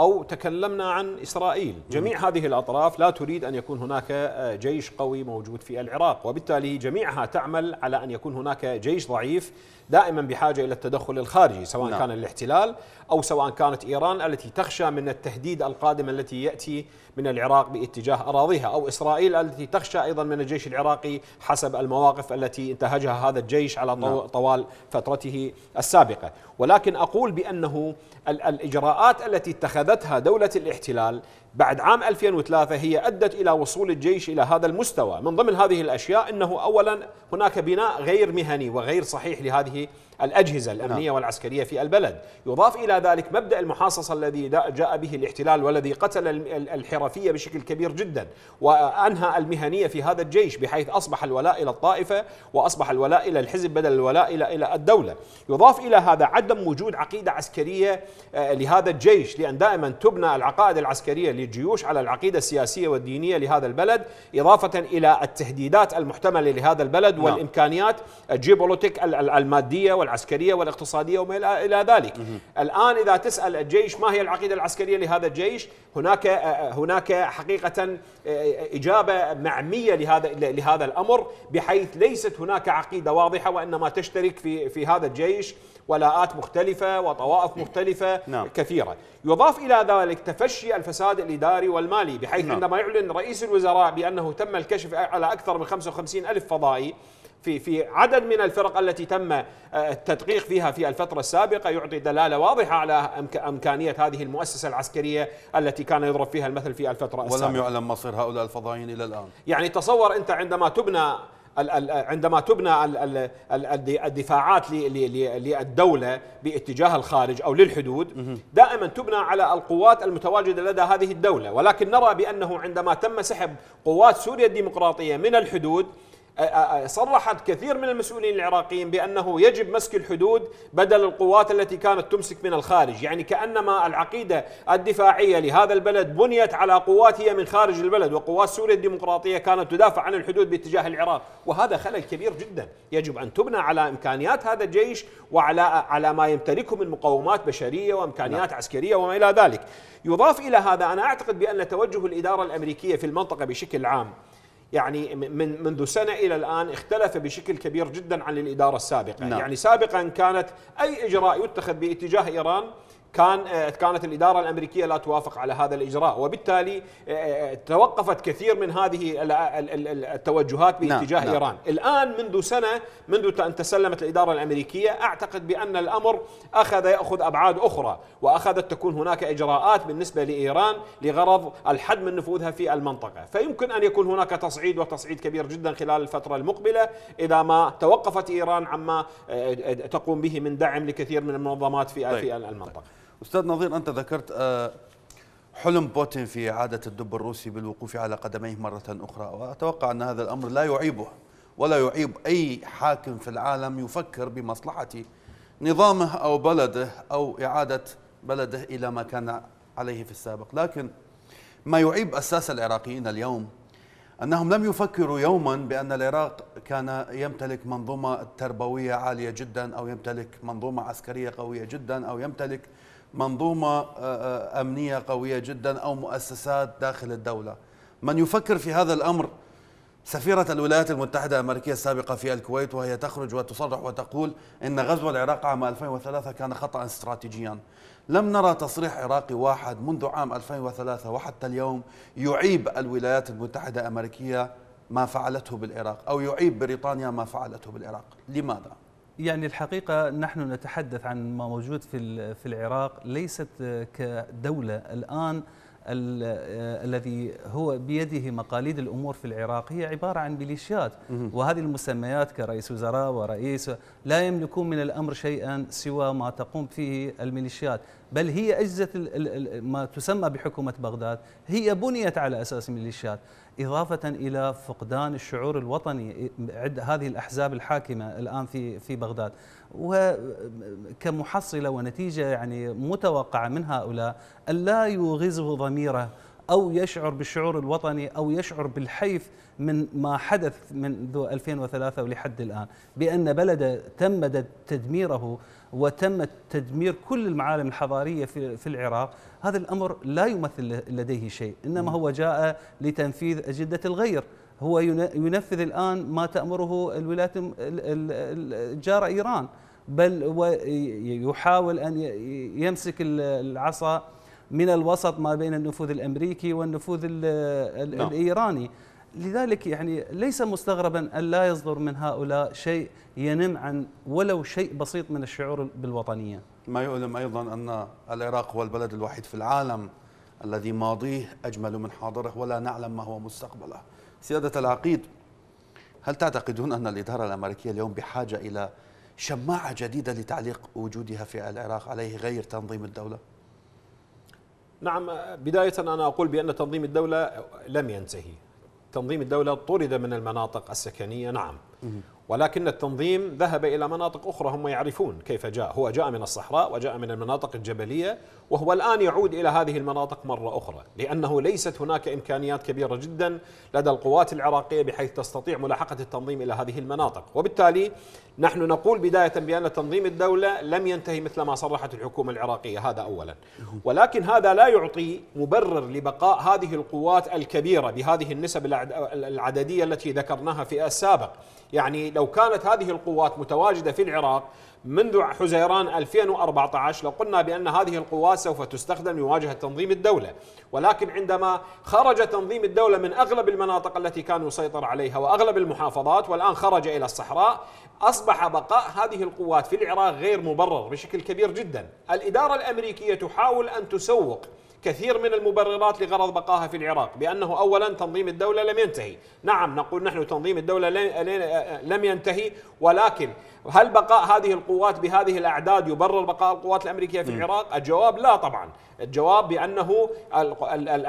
أو تكلمنا عن إسرائيل جميع هذه الأطراف لا تريد أن يكون هناك جيش قوي موجود في العراق وبالتالي جميعها تعمل على أن يكون هناك جيش ضعيف دائما بحاجة إلى التدخل الخارجي سواء لا. نعم. كان الاحتلال أو سواء كانت إيران التي تخشى من التهديد القادم التي يأتي من العراق باتجاه أراضيها أو إسرائيل التي تخشى أيضا من الجيش العراقي حسب المواقف التي انتهجها هذا الجيش على نعم. طوال فترته السابقة ولكن أقول بأنه الإجراءات التي اتخذها اتخذتها دولة الاحتلال بعد عام 2003 هي أدت إلى وصول الجيش إلى هذا المستوى من ضمن هذه الأشياء أنه أولا هناك بناء غير مهني وغير صحيح لهذه الأجهزة نعم. الأمنية نعم. والعسكرية في البلد يضاف إلى ذلك مبدأ المحاصصة الذي جاء به الاحتلال والذي قتل الحرفية بشكل كبير جدا وأنهى المهنية في هذا الجيش بحيث أصبح الولاء إلى الطائفة وأصبح الولاء إلى الحزب بدل الولاء إلى الدولة يضاف إلى هذا عدم وجود عقيدة عسكرية آه، لهذا الجيش لأن دائما تبنى العقائد العسكرية للجيوش على العقيدة السياسية والدينية لهذا البلد إضافة إلى التهديدات المحتملة لهذا البلد نعم. والإمكانيات الجيوبوليتيك المادية العسكريه والاقتصاديه وما الى ذلك. الان اذا تسال الجيش ما هي العقيده العسكريه لهذا الجيش؟ هناك آه، آه، هناك حقيقه آه، اجابه معميه لهذا لهذا الامر بحيث ليست هناك عقيده واضحه وانما تشترك في في هذا الجيش ولاءات مختلفة وطوائف نعم. مختلفة نعم. كثيرة يضاف إلى ذلك تفشي الفساد الإداري والمالي بحيث نعم. عندما يعلن رئيس الوزراء بأنه تم الكشف على أكثر من 55 ألف فضائي في في عدد من الفرق التي تم آه، التدقيق فيها في الفترة السابقة يعطي دلالة واضحة على إمكانية هذه المؤسسة العسكرية التي كان يضرب فيها المثل في الفترة السابقة ولم يعلم مصير هؤلاء الفضائيين إلى الآن يعني تصور أنت عندما تبنى عندما تبنى الدفاعات للدولة باتجاه الخارج أو للحدود دائما تبنى على القوات المتواجدة لدى هذه الدولة ولكن نرى بأنه عندما تم سحب قوات سوريا الديمقراطية من الحدود صرحت كثير من المسؤولين العراقيين بأنه يجب مسك الحدود بدل القوات التي كانت تمسك من الخارج يعني كأنما العقيدة الدفاعية لهذا البلد بنيت على قوات هي من خارج البلد وقوات سوريا الديمقراطية كانت تدافع عن الحدود باتجاه العراق وهذا خلل كبير جدا يجب أن تبنى على إمكانيات هذا الجيش وعلى على ما يمتلكه من مقومات بشرية وإمكانيات لا. نعم. عسكرية وما إلى ذلك يضاف إلى هذا أنا أعتقد بأن توجه الإدارة الأمريكية في المنطقة بشكل عام يعني من منذ سنة إلى الآن اختلف بشكل كبير جدا عن الإدارة السابقة نعم. يعني سابقا كانت أي إجراء يتخذ باتجاه إيران كان آه، كانت الاداره الامريكيه لا توافق على هذا الاجراء وبالتالي آه، آه، توقفت كثير من هذه التوجهات نعم، باتجاه نعم. ايران الان منذ سنه منذ ان تسلمت الاداره الامريكيه اعتقد بان الامر اخذ ياخذ ابعاد اخرى واخذت تكون هناك اجراءات بالنسبه لايران لغرض الحد من نفوذها في المنطقه فيمكن ان يكون هناك تصعيد وتصعيد كبير جدا خلال الفتره المقبله اذا ما توقفت ايران عما تقوم به من دعم لكثير من المنظمات في طيب. في المنطقه أستاذ نظير أنت ذكرت آه، حلم بوتين في إعادة الدب الروسي بالوقوف على قدميه مرة أخرى وأتوقع أن هذا الأمر لا يعيبه ولا يعيب أي حاكم في العالم يفكر بمصلحة نظامه أو بلده أو إعادة بلده إلى ما كان عليه في السابق لكن ما يعيب أساس العراقيين اليوم أنهم لم يفكروا يوما بأن العراق كان يمتلك منظومة تربوية عالية جدا أو يمتلك منظومة عسكرية قوية جدا أو يمتلك منظومة آه، آه، أمنية قوية جدا أو مؤسسات داخل الدولة من يفكر في هذا الأمر سفيرة الولايات المتحدة الأمريكية السابقة في الكويت وهي تخرج وتصرح وتقول إن غزو العراق عام 2003 كان خطأ استراتيجيا لم نرى تصريح عراقي واحد منذ عام 2003 وحتى اليوم يعيب الولايات المتحدة الأمريكية ما فعلته بالعراق أو يعيب بريطانيا ما فعلته بالعراق لماذا؟ يعني الحقيقة نحن نتحدث عن ما موجود في العراق ليست كدولة الآن آه، الذي هو بيده مقاليد الامور في العراق هي عباره عن ميليشيات وهذه المسميات كرئيس وزراء ورئيس لا يملكون من الامر شيئا سوى ما تقوم فيه الميليشيات بل هي اجهزه ما تسمى بحكومه بغداد هي بنيت على اساس ميليشيات إضافة إلى فقدان الشعور الوطني عند هذه الأحزاب الحاكمة الآن في في بغداد وكمحصلة ونتيجة يعني متوقعة من هؤلاء ألا يوغزه ضميره أو يشعر بالشعور الوطني أو يشعر بالحيف من ما حدث منذ 2003 ولحد الآن بأن بلده تم تدميره وتم تدمير كل المعالم الحضارية في العراق هذا الأمر لا يمثل لديه شيء إنما هو جاء لتنفيذ أجدة الغير هو ينفذ الآن ما تأمره الولايات الجارة إيران بل ويحاول أن يمسك العصا من الوسط ما بين النفوذ الأمريكي والنفوذ نعم. الإيراني لذلك يعني ليس مستغربا أن لا يصدر من هؤلاء شيء ينم عن ولو شيء بسيط من الشعور بالوطنية ما يؤلم أيضا أن العراق هو البلد الوحيد في العالم الذي ماضيه أجمل من حاضره ولا نعلم ما هو مستقبله سيادة العقيد هل تعتقدون أن الإدارة الأمريكية اليوم بحاجة إلى شماعة جديدة لتعليق وجودها في العراق عليه غير تنظيم الدولة؟ نعم بداية أنا أقول بأن تنظيم الدولة لم ينتهي تنظيم الدولة طرد من المناطق السكنية نعم ولكن التنظيم ذهب إلى مناطق أخرى هم يعرفون كيف جاء هو جاء من الصحراء وجاء من المناطق الجبلية وهو الآن يعود إلى هذه المناطق مرة أخرى لأنه ليست هناك إمكانيات كبيرة جدا لدى القوات العراقية بحيث تستطيع ملاحقة التنظيم إلى هذه المناطق وبالتالي نحن نقول بداية بأن تنظيم الدولة لم ينتهي مثل ما صرحت الحكومة العراقية هذا أولا ولكن هذا لا يعطي مبرر لبقاء هذه القوات الكبيرة بهذه النسب العددية التي ذكرناها في السابق يعني لو كانت هذه القوات متواجدة في العراق منذ حزيران 2014 لو قلنا بأن هذه القوات سوف تستخدم لمواجهة تنظيم الدولة ولكن عندما خرج تنظيم الدولة من أغلب المناطق التي كان يسيطر عليها وأغلب المحافظات والآن خرج إلى الصحراء أصبح بقاء هذه القوات في العراق غير مبرر بشكل كبير جدا الإدارة الأمريكية تحاول أن تسوق كثير من المبررات لغرض بقائها في العراق بأنه أولا تنظيم الدولة لم ينتهي نعم نقول نحن تنظيم الدولة لم ينتهي ولكن هل بقاء هذه القوات بهذه الأعداد يبرر بقاء القوات الأمريكية في العراق؟ الجواب لا طبعا الجواب بأنه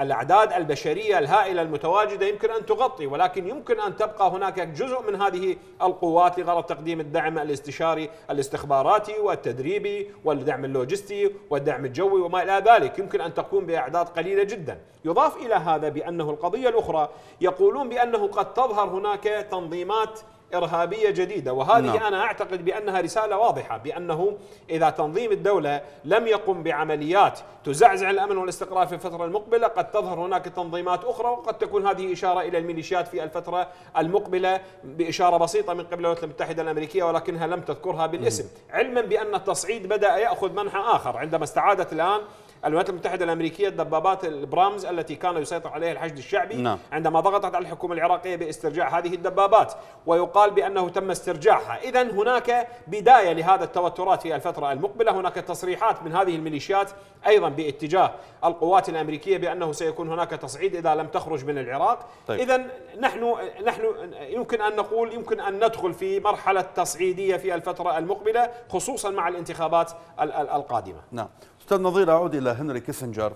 الأعداد البشرية الهائلة المتواجدة يمكن أن تغطي ولكن يمكن أن تبقى هناك جزء من هذه القوات لغرض تقديم الدعم الاستشاري الاستخباراتي والتدريبي والدعم اللوجستي والدعم الجوي وما إلى ذلك يمكن أن تقوم بأعداد قليلة جدا يضاف إلى هذا بأنه القضية الأخرى يقولون بأنه قد تظهر هناك تنظيمات إرهابية جديدة وهذه نعم. أنا أعتقد بأنها رسالة واضحة بأنه إذا تنظيم الدولة لم يقم بعمليات تزعزع الأمن والاستقرار في الفترة المقبلة قد تظهر هناك تنظيمات أخرى وقد تكون هذه إشارة إلى الميليشيات في الفترة المقبلة بإشارة بسيطة من قبل الولايات المتحدة الأمريكية ولكنها لم تذكرها بالاسم م. علما بأن التصعيد بدأ يأخذ منحى آخر عندما استعادت الآن الولايات المتحدة الأمريكية الدبابات البرامز التي كان يسيطر عليها الحشد الشعبي نعم. عندما ضغطت على الحكومة العراقية باسترجاع هذه الدبابات ويقال بأنه تم استرجاعها إذا هناك بداية لهذا التوترات في الفترة المقبلة هناك تصريحات من هذه الميليشيات أيضا باتجاه القوات الأمريكية بأنه سيكون هناك تصعيد إذا لم تخرج من العراق طيب. إذا نحن نحن يمكن أن نقول يمكن أن ندخل في مرحلة تصعيدية في الفترة المقبلة خصوصا مع الانتخابات القادمة نعم أستاذ نظير أعود إلى هنري كيسنجر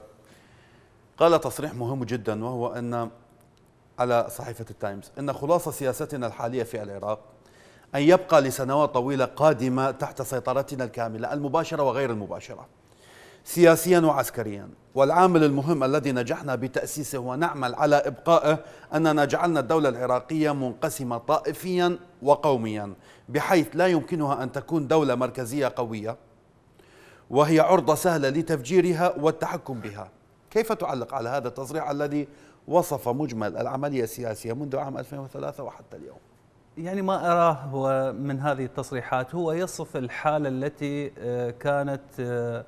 قال تصريح مهم جدا وهو أن على صحيفة التايمز أن خلاصة سياستنا الحالية في العراق أن يبقى لسنوات طويلة قادمة تحت سيطرتنا الكاملة المباشرة وغير المباشرة سياسيا وعسكريا والعامل المهم الذي نجحنا بتأسيسه ونعمل على إبقائه أننا جعلنا الدولة العراقية منقسمة طائفيا وقوميا بحيث لا يمكنها أن تكون دولة مركزية قوية وهي عرضة سهلة لتفجيرها والتحكم بها كيف تعلق على هذا التصريح الذي وصف مجمل العملية السياسية منذ عام 2003 وحتى اليوم يعني ما أراه هو من هذه التصريحات هو يصف الحالة التي آه، كانت آه،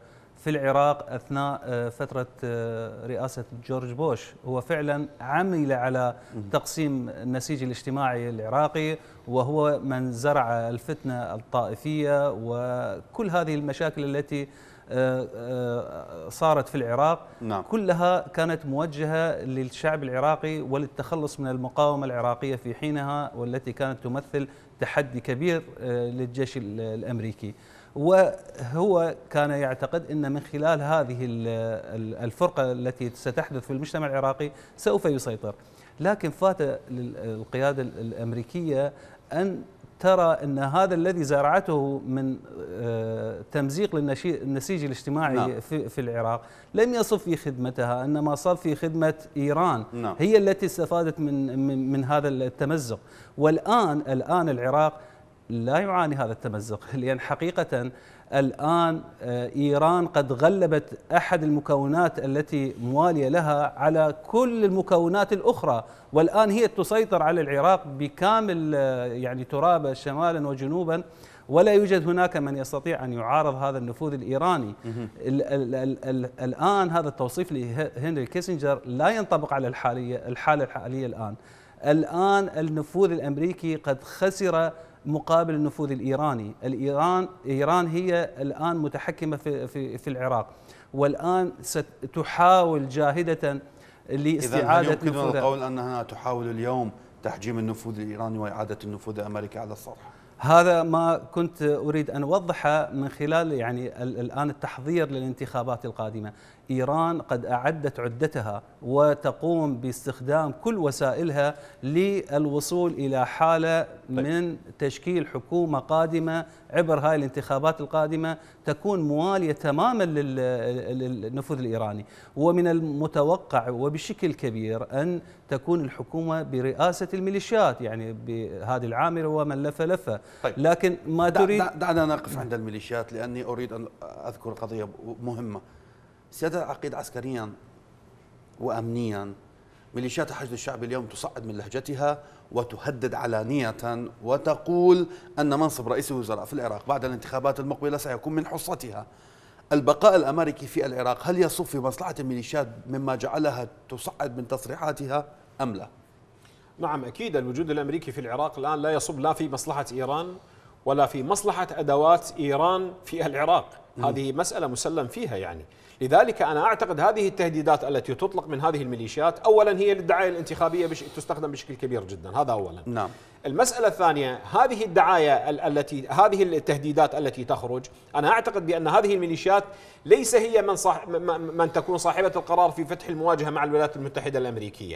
في العراق اثناء آه، فتره آه، رئاسه جورج بوش هو فعلا عمل على تقسيم النسيج الاجتماعي العراقي وهو من زرع الفتنه الطائفيه وكل هذه المشاكل التي آه، صارت في العراق نعم. كلها كانت موجهة للشعب العراقي وللتخلص من المقاومة العراقية في حينها والتي كانت تمثل تحدي كبير للجيش الأمريكي وهو كان يعتقد ان من خلال هذه الفرقه التي ستحدث في المجتمع العراقي سوف يسيطر لكن فات القياده الامريكيه ان ترى ان هذا الذي زرعته من آه، تمزيق للنسيج الاجتماعي نعم. في, العراق لم يصف في خدمتها انما صار في خدمه ايران نعم. هي التي استفادت من, من من هذا التمزق والان الان العراق لا يعاني هذا التمزق لأن حقيقة الآن آه، إيران قد غلبت أحد المكونات التي موالية لها على كل المكونات الأخرى والآن هي تسيطر على العراق بكامل آه، يعني ترابه شمالا وجنوبا ولا يوجد هناك من يستطيع ان يعارض هذا النفوذ الايراني الـ الـ الـ الـ الان هذا التوصيف لهنري كيسنجر لا ينطبق على الحاليه الحاله الحاليه الان الان النفوذ الامريكي قد خسر مقابل النفوذ الايراني، الايران ايران هي الان متحكمه في في, في العراق والان ستحاول جاهده لاستعاده إذا يمكننا القول انها تحاول اليوم تحجيم النفوذ الايراني واعاده النفوذ الامريكي على السطح. هذا ما كنت اريد ان اوضحه من خلال يعني الان التحضير للانتخابات القادمه، إيران قد أعدت عدتها وتقوم باستخدام كل وسائلها للوصول إلى حالة طيب. من تشكيل حكومة قادمة عبر هاي الانتخابات القادمة تكون موالية تماما للنفوذ الإيراني ومن المتوقع وبشكل كبير أن تكون الحكومة برئاسة الميليشيات يعني بهذه العامرة ومن لف لفة طيب. لكن ما تريد دعنا نقف عند الميليشيات لأني أريد أن أذكر قضية مهمة سيادة العقيد عسكريا وأمنيا ميليشيات الحشد الشعبي اليوم تصعد من لهجتها وتهدد علانية وتقول أن منصب رئيس الوزراء في العراق بعد الانتخابات المقبلة سيكون من حصتها البقاء الأمريكي في العراق هل يصب في مصلحة الميليشيات مما جعلها تصعد من تصريحاتها أم لا؟ نعم أكيد الوجود الأمريكي في العراق الآن لا يصب لا في مصلحة إيران ولا في مصلحة أدوات إيران في العراق هذه مسألة مسلم فيها يعني لذلك أنا أعتقد هذه التهديدات التي تطلق من هذه الميليشيات أولا هي للدعاية الانتخابية بش تستخدم بشكل كبير جدا هذا أولا نعم. المسألة الثانية هذه الدعاية التي هذه التهديدات التي تخرج أنا أعتقد بأن هذه الميليشيات ليس هي من, صاح من تكون صاحبة القرار في فتح المواجهة مع الولايات المتحدة الأمريكية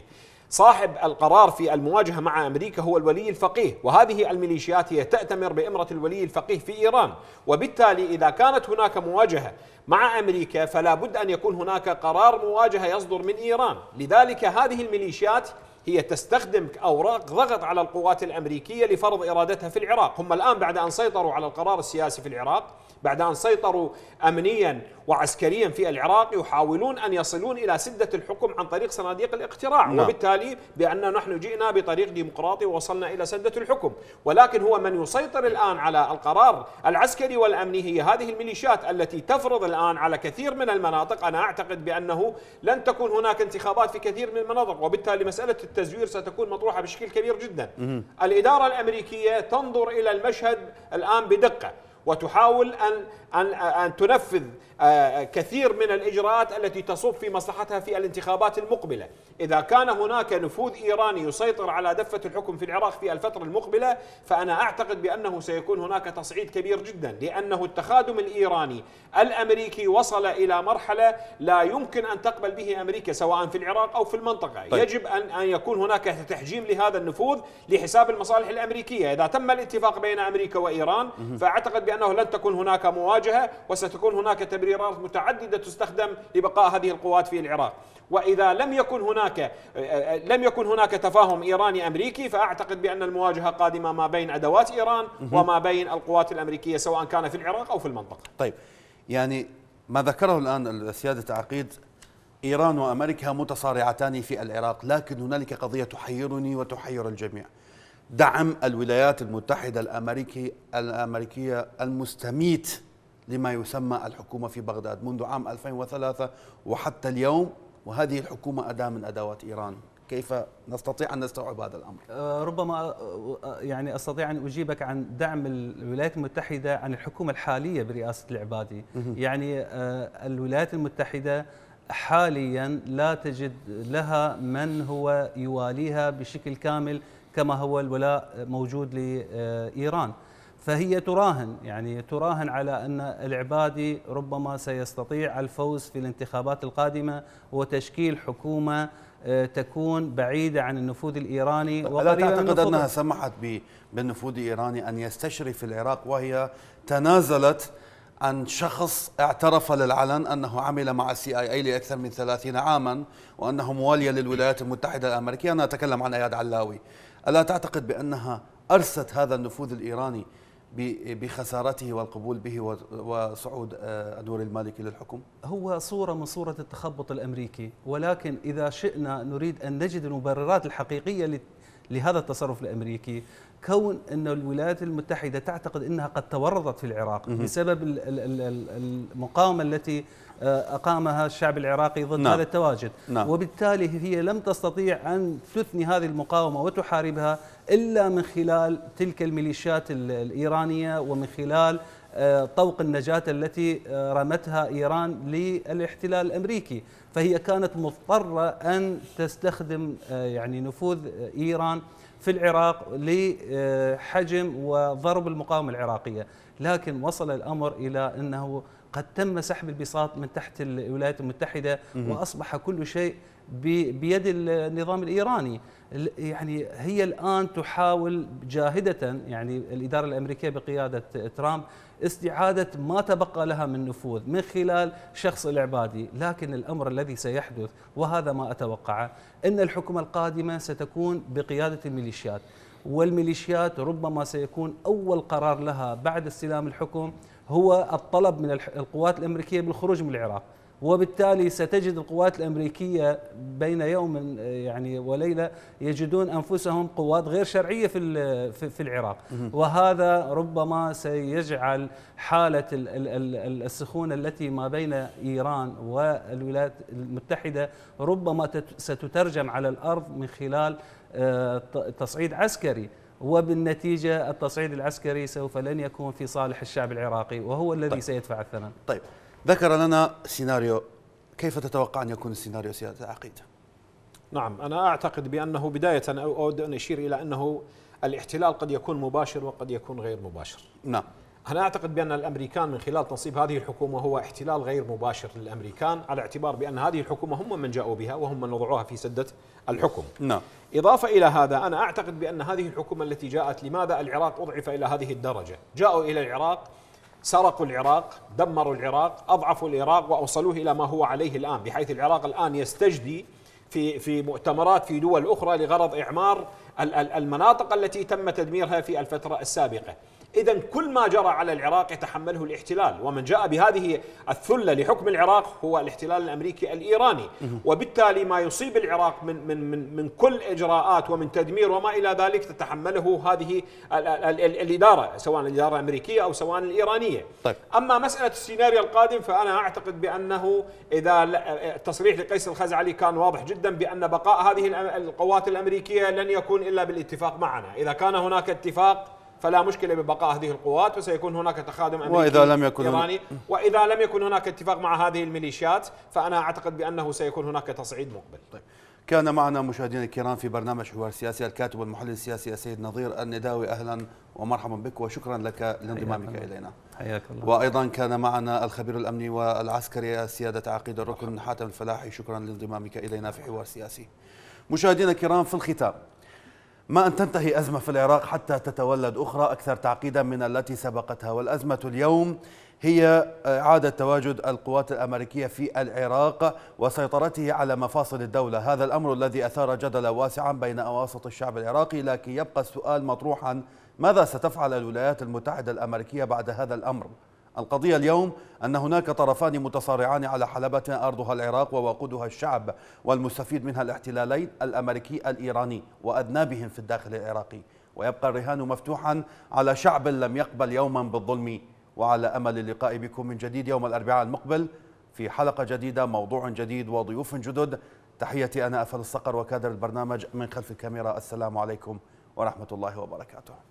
صاحب القرار في المواجهة مع أمريكا هو الولي الفقيه وهذه الميليشيات هي تأتمر بإمرة الولي الفقيه في إيران وبالتالي إذا كانت هناك مواجهة مع أمريكا فلا بد أن يكون هناك قرار مواجهة يصدر من إيران لذلك هذه الميليشيات هي تستخدم أوراق ضغط على القوات الأمريكية لفرض إرادتها في العراق هم الآن بعد أن سيطروا على القرار السياسي في العراق بعد أن سيطروا أمنيا وعسكريا في العراق يحاولون أن يصلون إلى سدة الحكم عن طريق صناديق الاقتراع نعم. وبالتالي بأن نحن جئنا بطريق ديمقراطي ووصلنا إلى سدة الحكم ولكن هو من يسيطر الآن على القرار العسكري والأمني هي هذه الميليشيات التي تفرض الآن على كثير من المناطق أنا أعتقد بأنه لن تكون هناك انتخابات في كثير من المناطق وبالتالي مسألة التزوير ستكون مطروحة بشكل كبير جدا الإدارة الأمريكية تنظر إلى المشهد الآن بدقة وتحاول أن, أن, أن تنفذ آه، آه، كثير من الإجراءات التي تصب في مصلحتها في الانتخابات المقبلة إذا كان هناك نفوذ إيراني يسيطر على دفة الحكم في العراق في الفترة المقبلة فأنا أعتقد بأنه سيكون هناك تصعيد كبير جدا لأنه التخادم الإيراني الأمريكي وصل إلى مرحلة لا يمكن أن تقبل به أمريكا سواء في العراق أو في المنطقة طيب. يجب أن, أن يكون هناك تحجيم لهذا النفوذ لحساب المصالح الأمريكية إذا تم الاتفاق بين أمريكا وإيران فأعتقد بأنه لن تكون هناك مواجهة وستكون هناك تبرير تبريرات متعددة تستخدم لبقاء هذه القوات في العراق وإذا لم يكن هناك آه، آه، لم يكن هناك تفاهم إيراني أمريكي فأعتقد بأن المواجهة قادمة ما بين أدوات إيران وما بين القوات الأمريكية سواء كان في العراق أو في المنطقة طيب يعني ما ذكره الآن سيادة عقيد إيران وأمريكا متصارعتان في العراق لكن هنالك قضية تحيرني وتحير الجميع دعم الولايات المتحدة الأمريكي الأمريكية المستميت لما يسمى الحكومة في بغداد منذ عام 2003 وحتى اليوم وهذه الحكومة أداة من أدوات إيران كيف نستطيع ان نستوعب هذا الامر؟ أه، ربما أه، أه، يعني استطيع ان اجيبك عن دعم الولايات المتحده عن الحكومه الحاليه برئاسه العبادي، يعني الولايات المتحده حاليا لا تجد لها من هو يواليها بشكل كامل كما هو الولاء موجود لايران. فهي تراهن يعني تراهن على ان العبادي ربما سيستطيع الفوز في الانتخابات القادمه وتشكيل حكومه آه، تكون بعيدة عن النفوذ الإيراني لا تعتقد أنها سمحت بالنفوذ الإيراني أن يستشرف العراق وهي تنازلت عن شخص اعترف للعلن أنه عمل مع السي آي أي لأكثر من 30 عاما وأنه موالية للولايات المتحدة الأمريكية أنا أتكلم عن أياد علاوي ألا تعتقد بأنها أرست هذا النفوذ الإيراني بخسارته والقبول به وصعود أدور آه، المالكي للحكم؟ هو صورة من صورة التخبط الأمريكي ولكن إذا شئنا نريد أن نجد المبررات الحقيقية لهذا التصرف الأمريكي كون أن الولايات المتحدة تعتقد أنها قد تورطت في العراق بسبب المقاومة التي آه، أقامها الشعب العراقي ضد نعم. هذا التواجد نعم. وبالتالي هي لم تستطيع أن تثني هذه المقاومة وتحاربها إلا من خلال تلك الميليشيات الإيرانية ومن خلال آه، طوق النجاة التي آه، رمتها إيران للاحتلال الأمريكي فهي كانت مضطرة أن تستخدم يعني نفوذ إيران في العراق لحجم وضرب المقاومة العراقية لكن وصل الأمر إلى أنه قد تم سحب البساط من تحت الولايات المتحدة وأصبح كل شيء بيد النظام الإيراني يعني هي الآن تحاول جاهدة يعني الإدارة الأمريكية بقيادة ترامب استعادة ما تبقى لها من نفوذ من خلال شخص العبادي لكن الأمر الذي سيحدث وهذا ما أتوقعه أن الحكومة القادمة ستكون بقيادة الميليشيات والميليشيات ربما سيكون أول قرار لها بعد استلام الحكم هو الطلب من القوات الامريكيه بالخروج من العراق وبالتالي ستجد القوات الامريكيه بين يوم يعني وليله يجدون انفسهم قوات غير شرعيه في في العراق وهذا ربما سيجعل حاله السخونه التي ما بين ايران والولايات المتحده ربما ستترجم على الارض من خلال آه، تصعيد عسكري وبالنتيجة التصعيد العسكري سوف لن يكون في صالح الشعب العراقي وهو الذي طيب. سيدفع الثمن طيب ذكر لنا سيناريو كيف تتوقع أن يكون السيناريو سيادة عقيدة؟ نعم أنا أعتقد بأنه بداية أود أن أشير إلى أنه الاحتلال قد يكون مباشر وقد يكون غير مباشر نعم أنا أعتقد بأن الأمريكان من خلال تنصيب هذه الحكومة هو احتلال غير مباشر للأمريكان على اعتبار بأن هذه الحكومة هم من جاءوا بها وهم من وضعوها في سدة الحكم نعم إضافة إلى هذا أنا أعتقد بأن هذه الحكومة التي جاءت لماذا العراق أضعف إلى هذه الدرجة جاءوا إلى العراق سرقوا العراق دمروا العراق أضعفوا العراق وأوصلوه إلى ما هو عليه الآن بحيث العراق الآن يستجدي في في مؤتمرات في دول أخرى لغرض إعمار المناطق التي تم تدميرها في الفترة السابقة إذا كل ما جرى على العراق يتحمله الاحتلال ومن جاء بهذه الثلة لحكم العراق هو الاحتلال الأمريكي الإيراني وبالتالي ما يصيب العراق من, من, من, من كل إجراءات ومن تدمير وما إلى ذلك تتحمله هذه الـ الـ الـ الإدارة سواء الإدارة الأمريكية أو سواء الإيرانية طيب. أما مسألة السيناريو القادم فأنا أعتقد بأنه إذا التصريح لقيس الخزعلي كان واضح جدا بأن بقاء هذه القوات الأمريكية لن يكون إلا بالاتفاق معنا إذا كان هناك اتفاق فلا مشكله ببقاء هذه القوات وسيكون هناك تخادم امريكي واذا لم يكن ياباني واذا لم يكن هناك اتفاق مع هذه الميليشيات فانا اعتقد بانه سيكون هناك تصعيد مقبل. طيب. كان معنا مشاهدينا الكرام في برنامج حوار سياسي الكاتب والمحلل السياسي السيد نظير النداوي اهلا ومرحبا بك وشكرا لك لانضمامك الينا. حياك الله. وايضا كان معنا الخبير الامني والعسكري سياده عقيد الركن حاتم الفلاحي شكرا لانضمامك الينا في حوار سياسي. مشاهدينا الكرام في الختام ما أن تنتهي أزمة في العراق حتى تتولد أخرى أكثر تعقيدا من التي سبقتها والأزمة اليوم هي آه، إعادة تواجد القوات الأمريكية في العراق وسيطرته على مفاصل الدولة هذا الأمر الذي أثار جدلا واسعا بين أواسط الشعب العراقي لكن يبقى السؤال مطروحا ماذا ستفعل الولايات المتحدة الأمريكية بعد هذا الأمر؟ القضية اليوم أن هناك طرفان متصارعان على حلبة أرضها العراق ووقودها الشعب والمستفيد منها الاحتلالين الأمريكي الإيراني وأذنابهم في الداخل العراقي ويبقى الرهان مفتوحا على شعب لم يقبل يوما بالظلم وعلى أمل اللقاء بكم من جديد يوم الأربعاء المقبل في حلقة جديدة موضوع جديد وضيوف جدد تحيتي أنا أفل الصقر وكادر البرنامج من خلف الكاميرا السلام عليكم ورحمة الله وبركاته